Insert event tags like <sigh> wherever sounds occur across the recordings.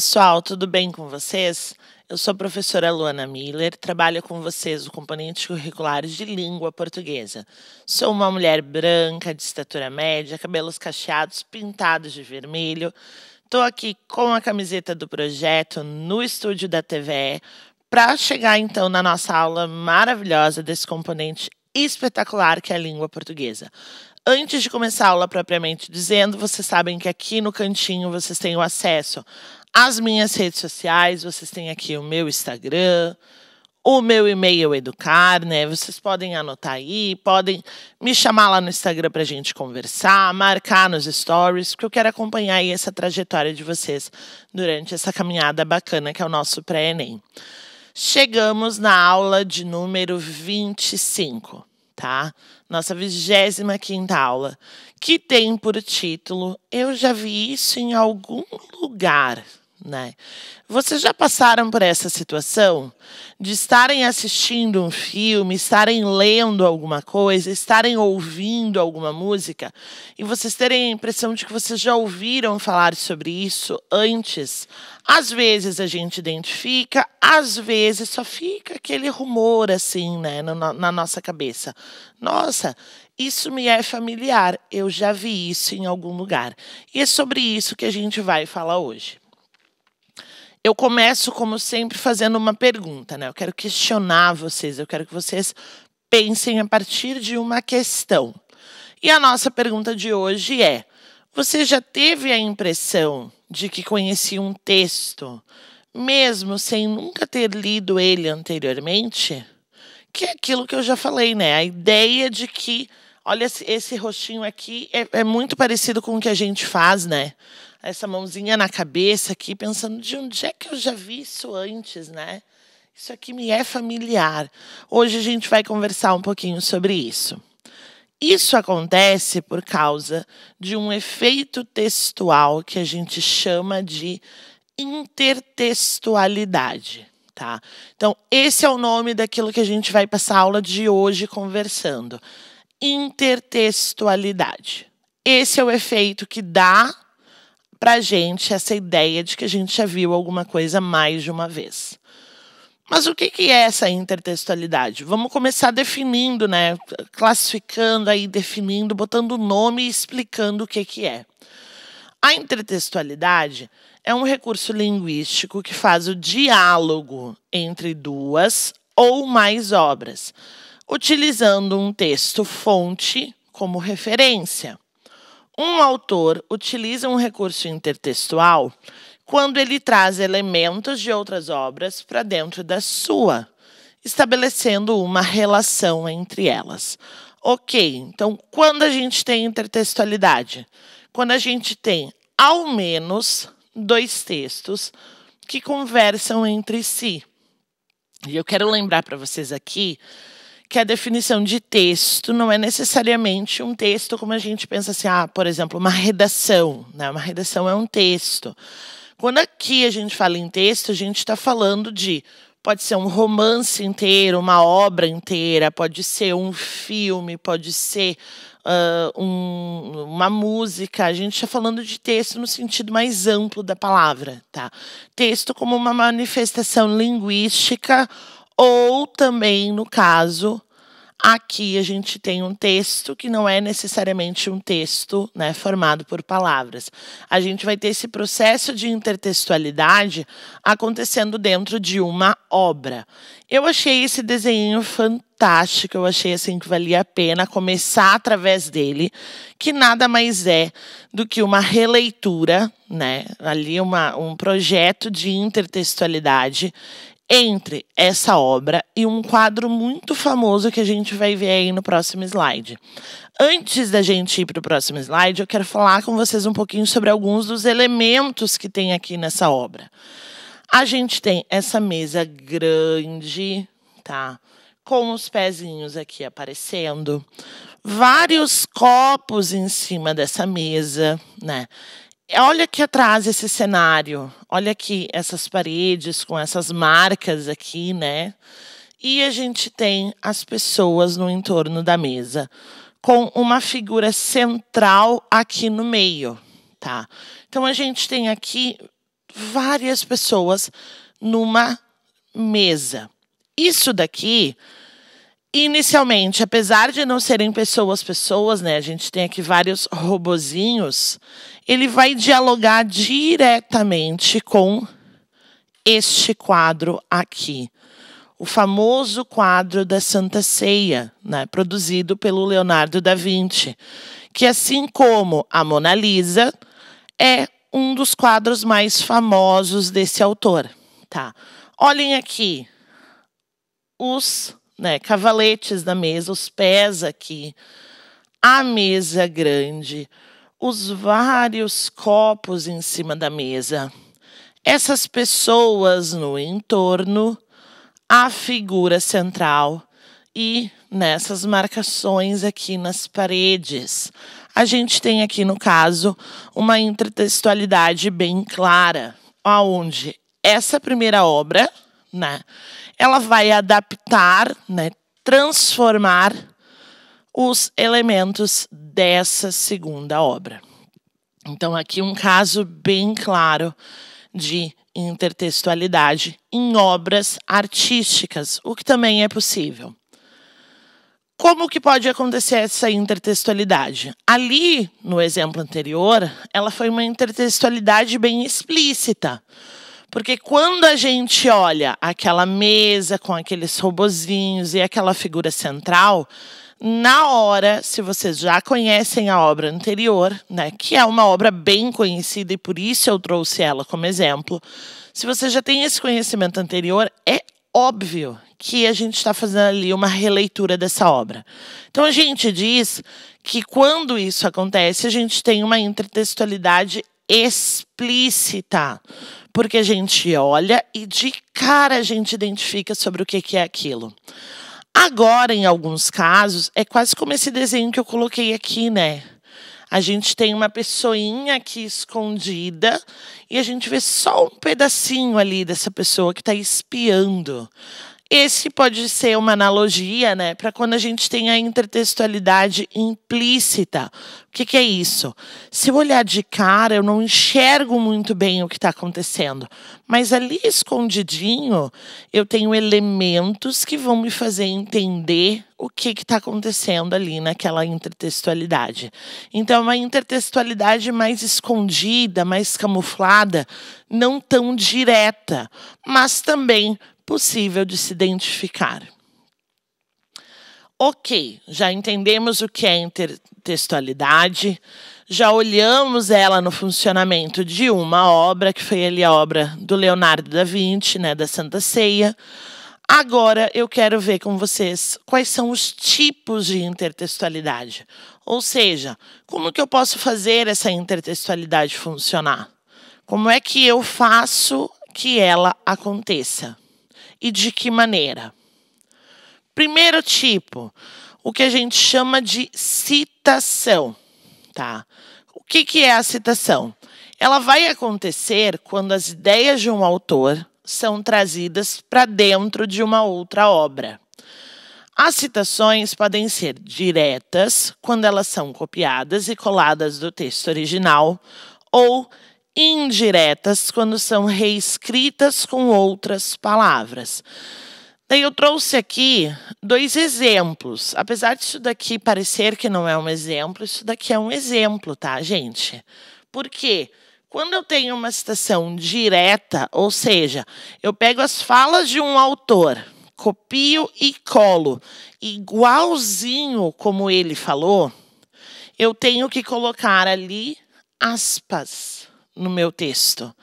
pessoal, tudo bem com vocês? Eu sou a professora Luana Miller, trabalho com vocês o componente curricular de língua portuguesa. Sou uma mulher branca, de estatura média, cabelos cacheados, pintados de vermelho. Estou aqui com a camiseta do projeto no estúdio da TVE para chegar então na nossa aula maravilhosa desse componente espetacular que é a língua portuguesa. Antes de começar a aula propriamente dizendo, vocês sabem que aqui no cantinho vocês têm o acesso as minhas redes sociais. Vocês têm aqui o meu Instagram, o meu e-mail educar, né? Vocês podem anotar aí, podem me chamar lá no Instagram para a gente conversar, marcar nos stories, porque eu quero acompanhar aí essa trajetória de vocês durante essa caminhada bacana que é o nosso pré-ENEM. Chegamos na aula de número 25, tá? Nossa 25 quinta aula, que tem por título Eu já vi isso em algum lugar. Né? Vocês já passaram por essa situação de estarem assistindo um filme, estarem lendo alguma coisa, estarem ouvindo alguma música e vocês terem a impressão de que vocês já ouviram falar sobre isso antes? Às vezes a gente identifica, às vezes só fica aquele rumor assim, né, na, na nossa cabeça. Nossa, isso me é familiar, eu já vi isso em algum lugar. E é sobre isso que a gente vai falar hoje. Eu começo, como sempre, fazendo uma pergunta, né? Eu quero questionar vocês, eu quero que vocês pensem a partir de uma questão. E a nossa pergunta de hoje é: você já teve a impressão de que conhecia um texto, mesmo sem nunca ter lido ele anteriormente? Que é aquilo que eu já falei, né? A ideia de que, olha, esse rostinho aqui é, é muito parecido com o que a gente faz, né? essa mãozinha na cabeça aqui, pensando de onde é que eu já vi isso antes, né? Isso aqui me é familiar. Hoje a gente vai conversar um pouquinho sobre isso. Isso acontece por causa de um efeito textual que a gente chama de intertextualidade. Tá? Então, esse é o nome daquilo que a gente vai passar a aula de hoje conversando. Intertextualidade. Esse é o efeito que dá pra gente essa ideia de que a gente já viu alguma coisa mais de uma vez. Mas o que, que é essa intertextualidade? Vamos começar definindo, né? Classificando aí, definindo, botando nome e explicando o que, que é. A intertextualidade é um recurso linguístico que faz o diálogo entre duas ou mais obras, utilizando um texto fonte como referência. Um autor utiliza um recurso intertextual quando ele traz elementos de outras obras para dentro da sua, estabelecendo uma relação entre elas. Ok, então quando a gente tem intertextualidade? Quando a gente tem ao menos dois textos que conversam entre si. E eu quero lembrar para vocês aqui que a definição de texto não é necessariamente um texto como a gente pensa assim, ah, por exemplo, uma redação. Né? Uma redação é um texto. Quando aqui a gente fala em texto, a gente está falando de pode ser um romance inteiro, uma obra inteira, pode ser um filme, pode ser uh, um, uma música. A gente está falando de texto no sentido mais amplo da palavra, tá? Texto como uma manifestação linguística ou também, no caso, aqui a gente tem um texto que não é necessariamente um texto né, formado por palavras. A gente vai ter esse processo de intertextualidade acontecendo dentro de uma obra. Eu achei esse desenho fantástico, eu achei assim que valia a pena começar através dele, que nada mais é do que uma releitura, né? Ali uma, um projeto de intertextualidade entre essa obra e um quadro muito famoso que a gente vai ver aí no próximo slide. Antes da gente ir para o próximo slide, eu quero falar com vocês um pouquinho sobre alguns dos elementos que tem aqui nessa obra. A gente tem essa mesa grande, tá? Com os pezinhos aqui aparecendo, vários copos em cima dessa mesa, né? Olha aqui atrás esse cenário, olha aqui essas paredes com essas marcas aqui, né? E a gente tem as pessoas no entorno da mesa, com uma figura central aqui no meio, tá? Então a gente tem aqui várias pessoas numa mesa. Isso daqui Inicialmente, apesar de não serem pessoas pessoas, né? A gente tem aqui vários robozinhos. Ele vai dialogar diretamente com este quadro aqui. O famoso quadro da Santa Ceia, né, produzido pelo Leonardo da Vinci, que assim como a Mona Lisa, é um dos quadros mais famosos desse autor, tá? Olhem aqui os né, cavaletes da mesa, os pés aqui, a mesa grande, os vários copos em cima da mesa, essas pessoas no entorno, a figura central e nessas marcações aqui nas paredes. A gente tem aqui, no caso, uma intertextualidade bem clara, aonde essa primeira obra, né, ela vai adaptar, né, transformar os elementos dessa segunda obra. Então, aqui um caso bem claro de intertextualidade em obras artísticas, o que também é possível. Como que pode acontecer essa intertextualidade? Ali, no exemplo anterior, ela foi uma intertextualidade bem explícita. Porque quando a gente olha aquela mesa com aqueles robozinhos e aquela figura central, na hora, se vocês já conhecem a obra anterior, né, que é uma obra bem conhecida e por isso eu trouxe ela como exemplo, se você já tem esse conhecimento anterior, é óbvio que a gente está fazendo ali uma releitura dessa obra. Então a gente diz que quando isso acontece, a gente tem uma intertextualidade explícita porque a gente olha e de cara a gente identifica sobre o que é aquilo. Agora, em alguns casos, é quase como esse desenho que eu coloquei aqui, né? A gente tem uma pessoinha aqui escondida e a gente vê só um pedacinho ali dessa pessoa que está espiando. Esse pode ser uma analogia, né, para quando a gente tem a intertextualidade implícita. O que, que, é isso? Se eu olhar de cara, eu não enxergo muito bem o que está acontecendo, mas ali escondidinho, eu tenho elementos que vão me fazer entender o que está acontecendo ali naquela intertextualidade. Então, é uma intertextualidade mais escondida, mais camuflada, não tão direta, mas também possível de se identificar. Ok, já entendemos o que é intertextualidade, já olhamos ela no funcionamento de uma obra, que foi ali a obra do Leonardo da Vinci, né, da Santa Ceia. Agora eu quero ver com vocês quais são os tipos de intertextualidade. Ou seja, como que eu posso fazer essa intertextualidade funcionar? Como é que eu faço que ela aconteça? e de que maneira? Primeiro tipo, o que a gente chama de citação, tá? O que, que é a citação? Ela vai acontecer quando as ideias de um autor são trazidas para dentro de uma outra obra. As citações podem ser diretas, quando elas são copiadas e coladas do texto original, ou indiretas quando são reescritas com outras palavras. Daí eu trouxe aqui dois exemplos. Apesar disso daqui parecer que não é um exemplo, isso daqui é um exemplo, tá, gente? Porque quando eu tenho uma citação direta, ou seja, eu pego as falas de um autor, copio e colo igualzinho como ele falou, eu tenho que colocar ali aspas no meu texto,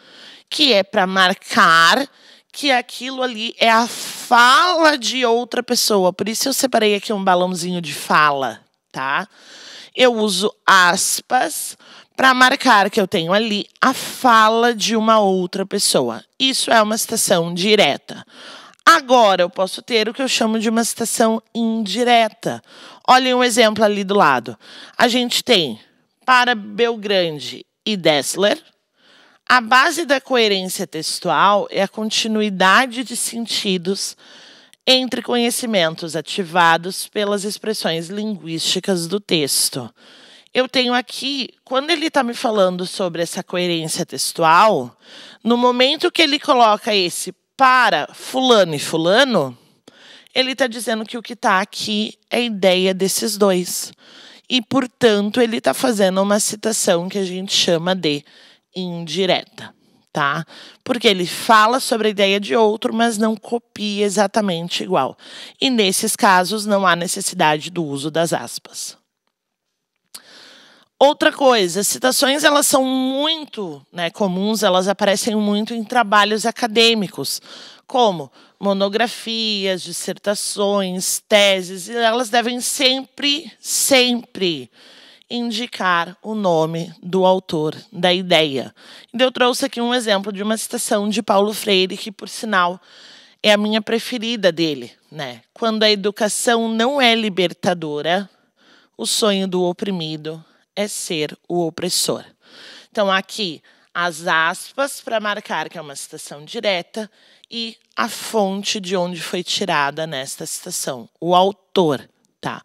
que é para marcar que aquilo ali é a fala de outra pessoa. Por isso eu separei aqui um balãozinho de fala, tá? Eu uso aspas para marcar que eu tenho ali a fala de uma outra pessoa. Isso é uma citação direta. Agora eu posso ter o que eu chamo de uma citação indireta. Olhem um exemplo ali do lado. A gente tem para Belgrande e Dessler, a base da coerência textual é a continuidade de sentidos entre conhecimentos ativados pelas expressões linguísticas do texto. Eu tenho aqui, quando ele está me falando sobre essa coerência textual, no momento que ele coloca esse para fulano e fulano, ele está dizendo que o que está aqui é a ideia desses dois. E, portanto, ele está fazendo uma citação que a gente chama de indireta, tá? Porque ele fala sobre a ideia de outro, mas não copia exatamente igual. E nesses casos não há necessidade do uso das aspas. Outra coisa, citações elas são muito né, comuns, elas aparecem muito em trabalhos acadêmicos, como monografias, dissertações, teses, e elas devem sempre, sempre indicar o nome do autor da ideia. Então, eu trouxe aqui um exemplo de uma citação de Paulo Freire, que, por sinal, é a minha preferida dele. Né? Quando a educação não é libertadora, o sonho do oprimido é ser o opressor. Então, aqui, as aspas para marcar que é uma citação direta e a fonte de onde foi tirada nesta citação, o autor. Tá.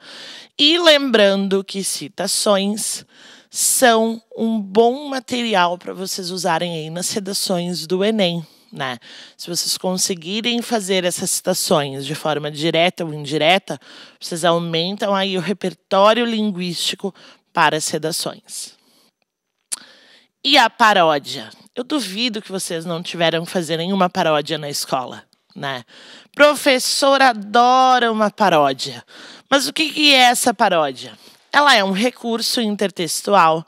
E lembrando que citações são um bom material para vocês usarem aí nas redações do Enem. Né? Se vocês conseguirem fazer essas citações de forma direta ou indireta, vocês aumentam aí o repertório linguístico para as redações. E a paródia? Eu duvido que vocês não tiveram que fazer nenhuma paródia na escola, né? Professor adora uma paródia. Mas o que é essa paródia? Ela é um recurso intertextual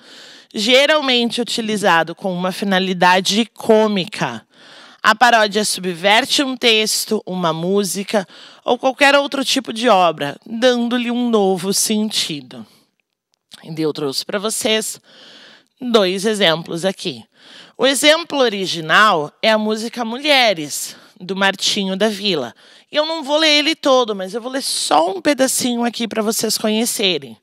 geralmente utilizado com uma finalidade cômica. A paródia subverte um texto, uma música ou qualquer outro tipo de obra, dando-lhe um novo sentido. E eu trouxe para vocês dois exemplos aqui. O exemplo original é a música Mulheres, do Martinho da Vila, eu não vou ler ele todo, mas eu vou ler só um pedacinho aqui para vocês conhecerem.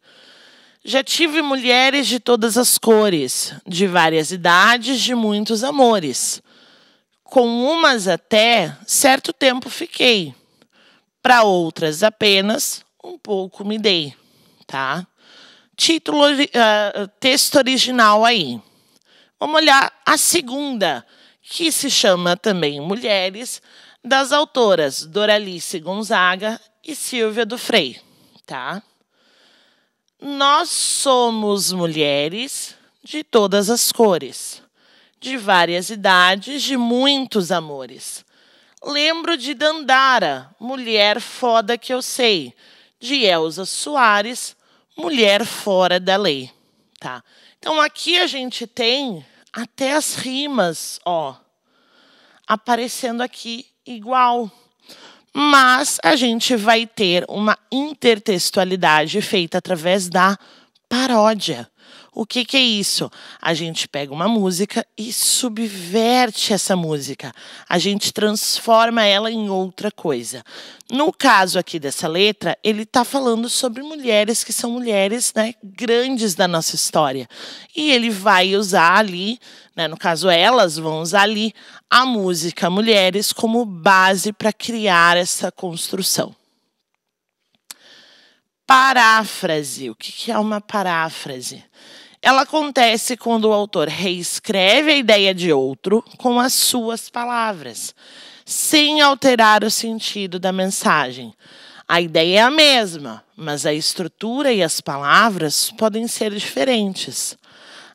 Já tive mulheres de todas as cores, de várias idades, de muitos amores. Com umas até certo tempo fiquei, para outras apenas um pouco me dei, tá? Título, uh, texto original aí. Vamos olhar a segunda, que se chama também Mulheres, das autoras Doralice Gonzaga e Silvia do Frei, tá? Nós somos mulheres de todas as cores, de várias idades, de muitos amores. Lembro de Dandara, mulher foda que eu sei, de Elsa Soares, mulher fora da lei, tá? Então aqui a gente tem até as rimas, ó, aparecendo aqui igual. Mas a gente vai ter uma intertextualidade feita através da paródia. O que, que é isso? A gente pega uma música e subverte essa música. A gente transforma ela em outra coisa. No caso aqui dessa letra, ele está falando sobre mulheres que são mulheres né, grandes da nossa história. E ele vai usar ali, né, no caso elas vão usar ali, a música Mulheres como base para criar essa construção paráfrase. O que é uma paráfrase? Ela acontece quando o autor reescreve a ideia de outro com as suas palavras, sem alterar o sentido da mensagem. A ideia é a mesma, mas a estrutura e as palavras podem ser diferentes.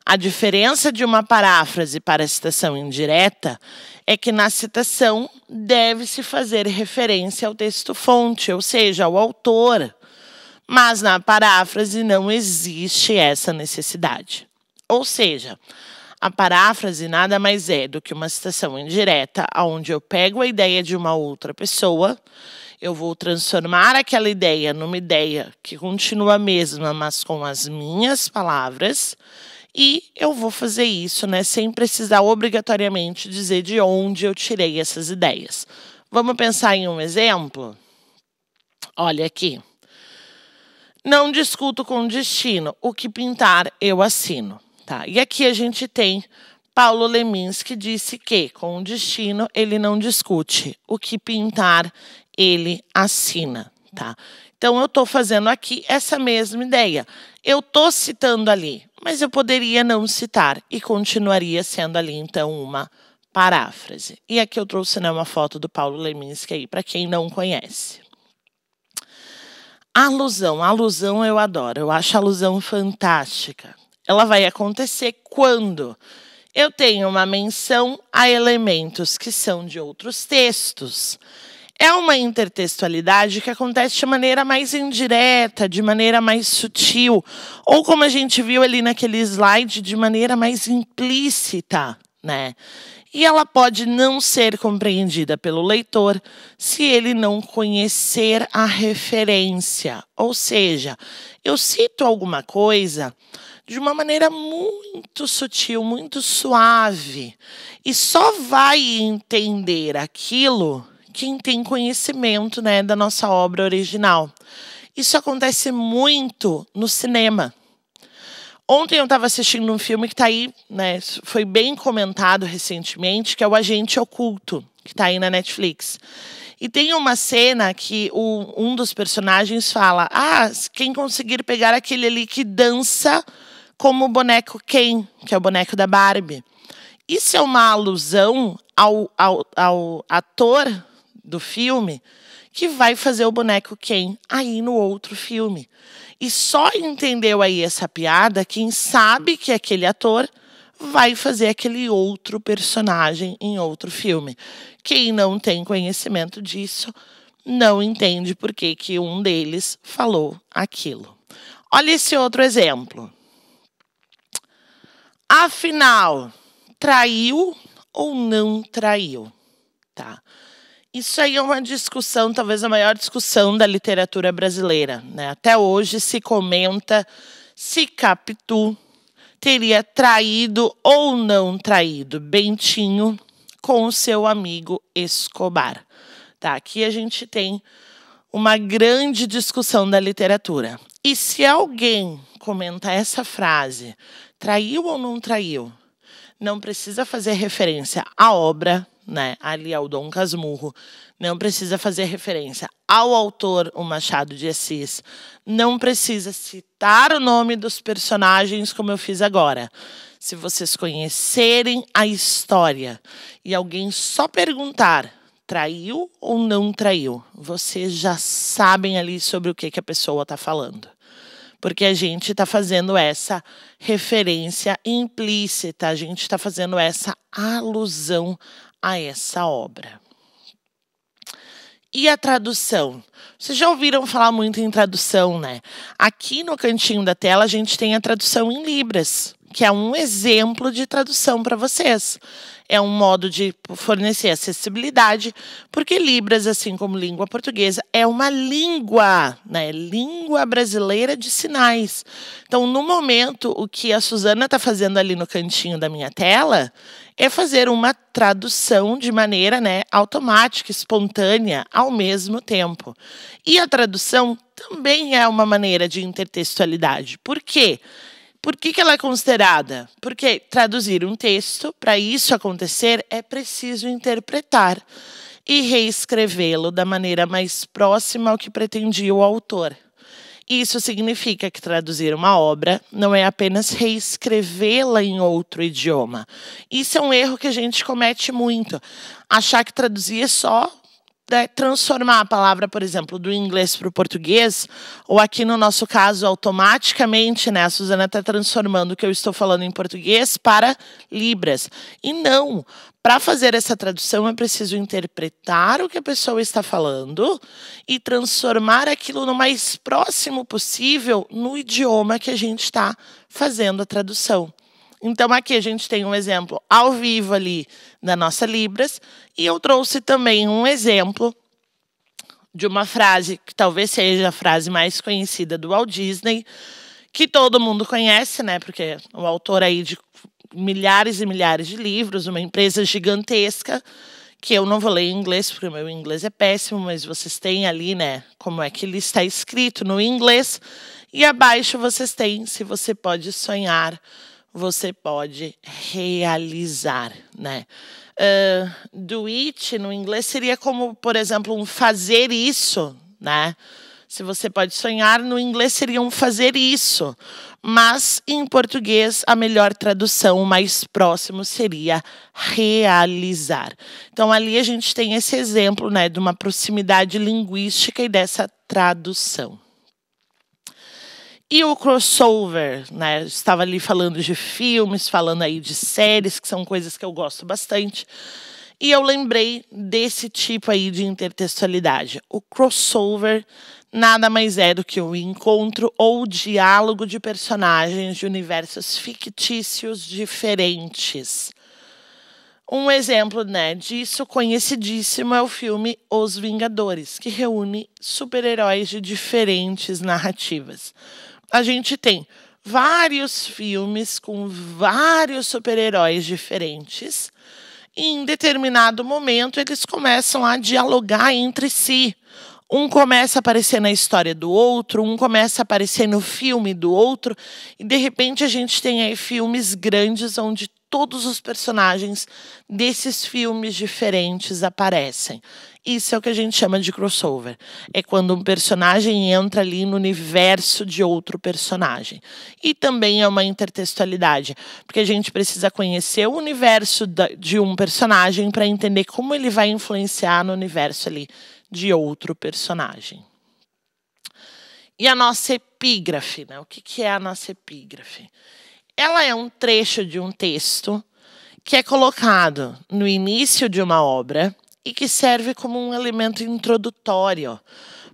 A diferença de uma paráfrase para a citação indireta é que na citação deve-se fazer referência ao texto-fonte, ou seja, ao autor mas na paráfrase não existe essa necessidade. Ou seja, a paráfrase nada mais é do que uma citação indireta, onde eu pego a ideia de uma outra pessoa, eu vou transformar aquela ideia numa ideia que continua a mesma, mas com as minhas palavras, e eu vou fazer isso, né, sem precisar obrigatoriamente dizer de onde eu tirei essas ideias. Vamos pensar em um exemplo? Olha aqui. Não discuto com o destino. O que pintar, eu assino. Tá? E aqui a gente tem Paulo Leminski que disse que com o destino ele não discute. O que pintar, ele assina. Tá? Então, eu estou fazendo aqui essa mesma ideia. Eu estou citando ali, mas eu poderia não citar e continuaria sendo ali, então, uma paráfrase. E aqui eu trouxe né, uma foto do Paulo Leminski aí, para quem não conhece. Alusão, alusão eu adoro, eu acho alusão fantástica. Ela vai acontecer quando eu tenho uma menção a elementos que são de outros textos. É uma intertextualidade que acontece de maneira mais indireta, de maneira mais sutil, ou como a gente viu ali naquele slide, de maneira mais implícita, né? e ela pode não ser compreendida pelo leitor se ele não conhecer a referência. Ou seja, eu cito alguma coisa de uma maneira muito sutil, muito suave, e só vai entender aquilo quem tem conhecimento né, da nossa obra original. Isso acontece muito no cinema. Ontem eu estava assistindo um filme que está aí, né? Foi bem comentado recentemente, que é o Agente Oculto, que está aí na Netflix. E tem uma cena que o, um dos personagens fala: Ah, quem conseguir pegar aquele ali que dança como o boneco Ken, que é o boneco da Barbie. Isso é uma alusão ao, ao, ao ator do filme que vai fazer o boneco quem aí no outro filme. E só entendeu aí essa piada quem sabe que aquele ator vai fazer aquele outro personagem em outro filme. Quem não tem conhecimento disso não entende por que, que um deles falou aquilo. Olha esse outro exemplo. Afinal, traiu ou não traiu? Tá? Isso aí é uma discussão, talvez a maior discussão da literatura brasileira. Né? Até hoje se comenta se Capitu teria traído ou não traído Bentinho com o seu amigo Escobar. Tá, aqui a gente tem uma grande discussão da literatura. E se alguém comenta essa frase, traiu ou não traiu, não precisa fazer referência à obra né? Ali ao Dom Casmurro. Não precisa fazer referência ao autor, o Machado de Assis. Não precisa citar o nome dos personagens, como eu fiz agora. Se vocês conhecerem a história e alguém só perguntar traiu ou não traiu, vocês já sabem ali sobre o que, que a pessoa está falando porque a gente está fazendo essa referência implícita, a gente está fazendo essa alusão a essa obra. E a tradução? Vocês já ouviram falar muito em tradução, né? Aqui no cantinho da tela a gente tem a tradução em Libras, que é um exemplo de tradução para vocês. É um modo de fornecer acessibilidade, porque Libras, assim como língua portuguesa, é uma língua, né? Língua brasileira de sinais. Então, no momento, o que a Suzana está fazendo ali no cantinho da minha tela é fazer uma tradução de maneira né, automática, espontânea, ao mesmo tempo. E a tradução também é uma maneira de intertextualidade. Por quê? Por que, que ela é considerada? Porque traduzir um texto, para isso acontecer, é preciso interpretar e reescrevê-lo da maneira mais próxima ao que pretendia o autor. Isso significa que traduzir uma obra não é apenas reescrevê-la em outro idioma. Isso é um erro que a gente comete muito. Achar que traduzir é só né, transformar a palavra, por exemplo, do inglês para o português, ou aqui no nosso caso, automaticamente, né, a Suzana está transformando o que eu estou falando em português para Libras. E não, para fazer essa tradução é preciso interpretar o que a pessoa está falando e transformar aquilo no mais próximo possível no idioma que a gente está fazendo a tradução. Então, aqui a gente tem um exemplo ao vivo ali da nossa Libras, e eu trouxe também um exemplo de uma frase que talvez seja a frase mais conhecida do Walt Disney, que todo mundo conhece, né? Porque é o autor aí de milhares e milhares de livros, uma empresa gigantesca, que eu não vou ler em inglês, porque o meu inglês é péssimo, mas vocês têm ali, né, como é que ele está escrito no inglês. E abaixo vocês têm se você pode sonhar você pode realizar, né? Uh, do it no inglês seria como, por exemplo, um fazer isso, né? Se você pode sonhar, no inglês seria um fazer isso. Mas em português, a melhor tradução, o mais próximo, seria realizar. Então ali a gente tem esse exemplo né, de uma proximidade linguística e dessa tradução. E o crossover, né? estava ali falando de filmes, falando aí de séries, que são coisas que eu gosto bastante. E eu lembrei desse tipo aí de intertextualidade. O crossover nada mais é do que o encontro ou diálogo de personagens de universos fictícios diferentes. Um exemplo né, disso conhecidíssimo é o filme Os Vingadores, que reúne super-heróis de diferentes narrativas a gente tem vários filmes com vários super-heróis diferentes. E em determinado momento, eles começam a dialogar entre si um começa a aparecer na história do outro, um começa a aparecer no filme do outro, e de repente a gente tem aí filmes grandes onde todos os personagens desses filmes diferentes aparecem. Isso é o que a gente chama de crossover. É quando um personagem entra ali no universo de outro personagem. E também é uma intertextualidade, porque a gente precisa conhecer o universo de um personagem para entender como ele vai influenciar no universo ali de outro personagem. E a nossa epígrafe, né? O que, que é a nossa epígrafe? Ela é um trecho de um texto que é colocado no início de uma obra e que serve como um elemento introdutório,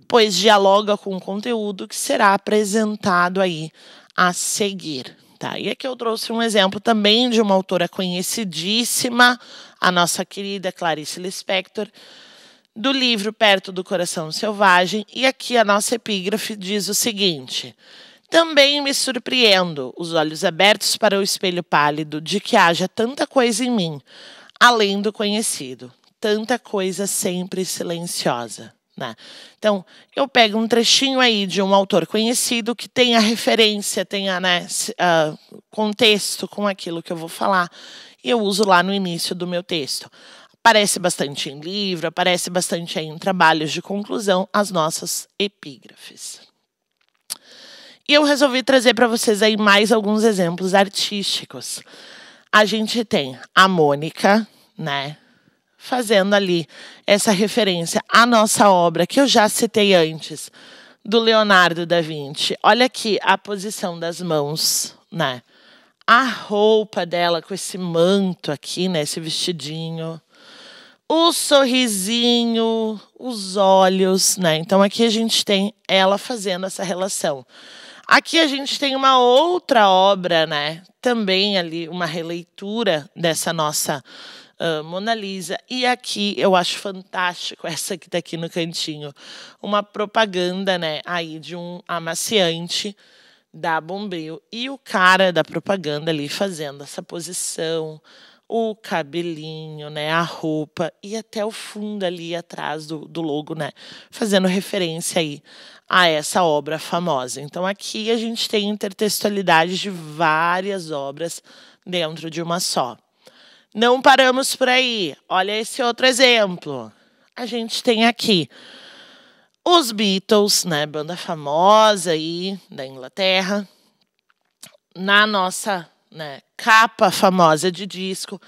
pois dialoga com o conteúdo que será apresentado aí a seguir. Tá? E aqui eu trouxe um exemplo também de uma autora conhecidíssima, a nossa querida Clarice Lispector, do livro Perto do Coração Selvagem, e aqui a nossa epígrafe diz o seguinte: Também me surpreendo, os olhos abertos para o espelho pálido, de que haja tanta coisa em mim, além do conhecido, tanta coisa sempre silenciosa. Né? Então, eu pego um trechinho aí de um autor conhecido que tenha referência, tenha né, contexto com aquilo que eu vou falar, e eu uso lá no início do meu texto. Aparece bastante em livro, aparece bastante em trabalhos de conclusão as nossas epígrafes. E eu resolvi trazer para vocês aí mais alguns exemplos artísticos. A gente tem a Mônica, né, fazendo ali essa referência à nossa obra que eu já citei antes, do Leonardo da Vinci. Olha aqui a posição das mãos, né? A roupa dela com esse manto aqui, né, esse vestidinho o sorrisinho, os olhos, né? Então aqui a gente tem ela fazendo essa relação. Aqui a gente tem uma outra obra, né? Também ali uma releitura dessa nossa uh, Mona Lisa. E aqui eu acho fantástico <laughs> essa que está aqui no cantinho, uma propaganda, né? Aí de um amaciante da Bombril e o cara da propaganda ali fazendo essa posição o cabelinho, né, a roupa e até o fundo ali atrás do, do logo, né, fazendo referência aí a essa obra famosa. Então aqui a gente tem intertextualidade de várias obras dentro de uma só. Não paramos por aí. Olha esse outro exemplo. A gente tem aqui os Beatles, né, banda famosa aí da Inglaterra. Na nossa né, capa famosa de disco,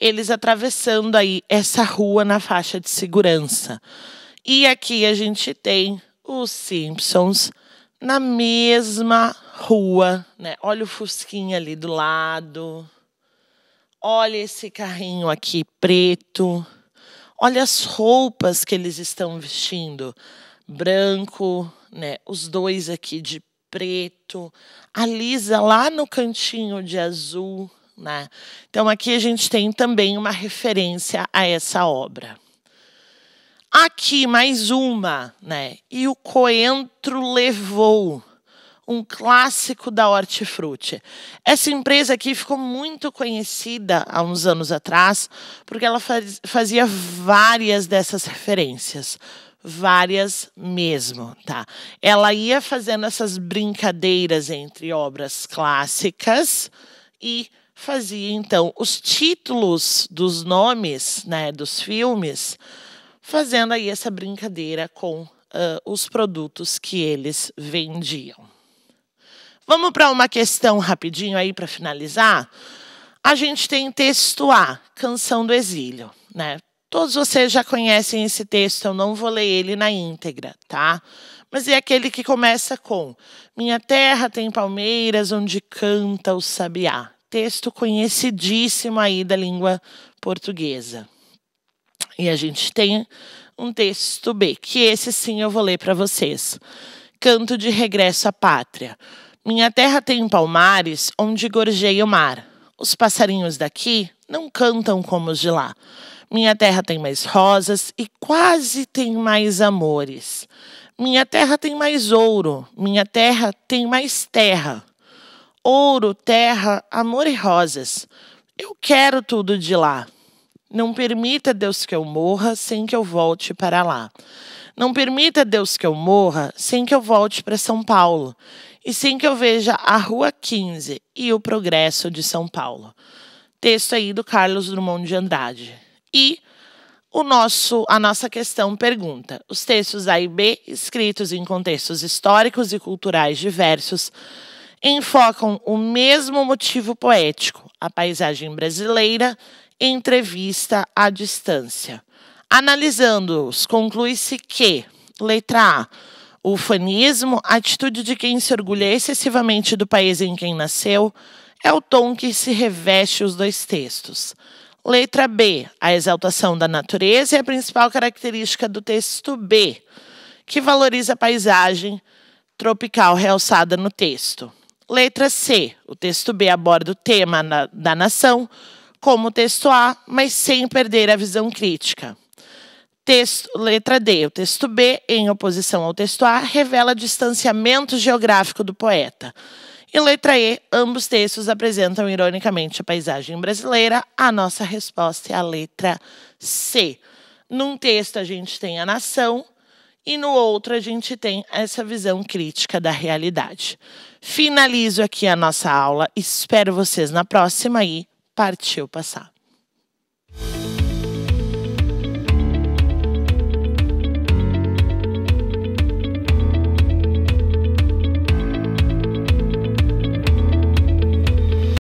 eles atravessando aí essa rua na faixa de segurança. E aqui a gente tem os Simpsons na mesma rua, né? Olha o fusquinha ali do lado. Olha esse carrinho aqui preto. Olha as roupas que eles estão vestindo. Branco, né? Os dois aqui de preto, a Lisa lá no cantinho de azul. Né? Então, aqui a gente tem também uma referência a essa obra. Aqui mais uma, né? E o coentro levou um clássico da hortifruti. Essa empresa aqui ficou muito conhecida há uns anos atrás, porque ela faz, fazia várias dessas referências várias mesmo, tá? Ela ia fazendo essas brincadeiras entre obras clássicas e fazia então os títulos dos nomes, né, dos filmes, fazendo aí essa brincadeira com uh, os produtos que eles vendiam. Vamos para uma questão rapidinho aí para finalizar. A gente tem texto A, Canção do Exílio, né? Todos vocês já conhecem esse texto, eu não vou ler ele na íntegra, tá? Mas é aquele que começa com: Minha terra tem palmeiras onde canta o sabiá. Texto conhecidíssimo aí da língua portuguesa. E a gente tem um texto B, que esse sim eu vou ler para vocês. Canto de regresso à pátria. Minha terra tem palmares onde gorjeia o mar. Os passarinhos daqui não cantam como os de lá. Minha terra tem mais rosas e quase tem mais amores. Minha terra tem mais ouro, minha terra tem mais terra. Ouro, terra, amor e rosas. Eu quero tudo de lá. Não permita, Deus, que eu morra sem que eu volte para lá. Não permita, Deus, que eu morra sem que eu volte para São Paulo e sem que eu veja a Rua 15 e o progresso de São Paulo. Texto aí do Carlos Drummond de Andrade. E o nosso, a nossa questão pergunta: os textos A e B, escritos em contextos históricos e culturais diversos, enfocam o mesmo motivo poético, a paisagem brasileira, entrevista à distância. Analisando-os, conclui-se que, letra A, o fanismo, atitude de quem se orgulha excessivamente do país em quem nasceu, é o tom que se reveste os dois textos. Letra B, a exaltação da natureza é a principal característica do texto B, que valoriza a paisagem tropical realçada no texto. Letra C, o texto B aborda o tema na, da nação, como o texto A, mas sem perder a visão crítica. Texto, letra D, o texto B, em oposição ao texto A, revela distanciamento geográfico do poeta e letra E, ambos textos apresentam ironicamente a paisagem brasileira. A nossa resposta é a letra C. Num texto a gente tem a nação e no outro a gente tem essa visão crítica da realidade. Finalizo aqui a nossa aula, espero vocês na próxima e partiu passar.